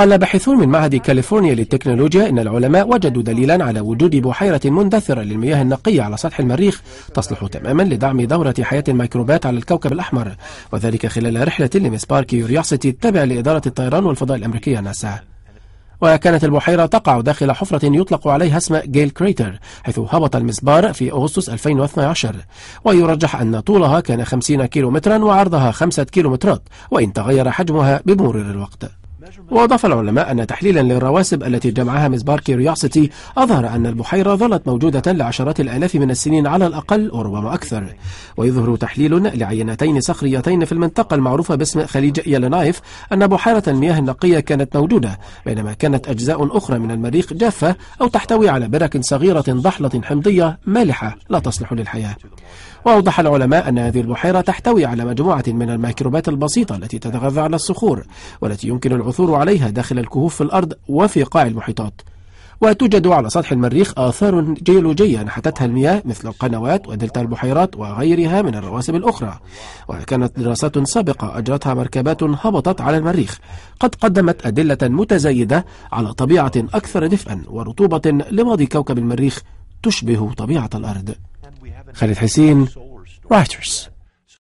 قال باحثون من معهد كاليفورنيا للتكنولوجيا إن العلماء وجدوا دليلا على وجود بحيرة مندثرة للمياه النقية على سطح المريخ تصلح تماما لدعم دورة حياة الميكروبات على الكوكب الأحمر وذلك خلال رحلة لمسبار كيوريوسيتي التابع لإدارة الطيران والفضاء الأمريكية ناسا وكانت البحيرة تقع داخل حفرة يطلق عليها اسم جيل كريتر حيث هبط المسبار في أغسطس 2012 ويرجح أن طولها كان 50 كيلومترا وعرضها 5 كيلومترات وإن تغير حجمها بمرور الوقت وأضاف العلماء أن تحليلا للرواسب التي جمعها مزبار كيريوسيتي أظهر أن البحيرة ظلت موجودة لعشرات الآلاف من السنين على الأقل وربما أكثر ويظهر تحليل لعينتين صخريتين في المنطقة المعروفة باسم خليج يلنايف أن بحيرة المياه النقية كانت موجودة بينما كانت أجزاء أخرى من المريخ جافة أو تحتوي على برك صغيرة ضحلة حمضية مالحة لا تصلح للحياة وأوضح العلماء أن هذه البحيرة تحتوي على مجموعة من الميكروبات البسيطة التي تتغذى على الصخور والتي يمكن العثور عليها داخل الكهوف في الأرض وفي قاع المحيطات وتوجد على سطح المريخ آثار جيولوجية نحتتها المياه مثل القنوات ودلتا البحيرات وغيرها من الرواسب الأخرى وكانت دراسات سابقة أجرتها مركبات هبطت على المريخ قد قدمت أدلة متزايدة على طبيعة أكثر دفئا ورطوبة لماضي كوكب المريخ تشبه طبيعة الأرض خالد حسين رايترز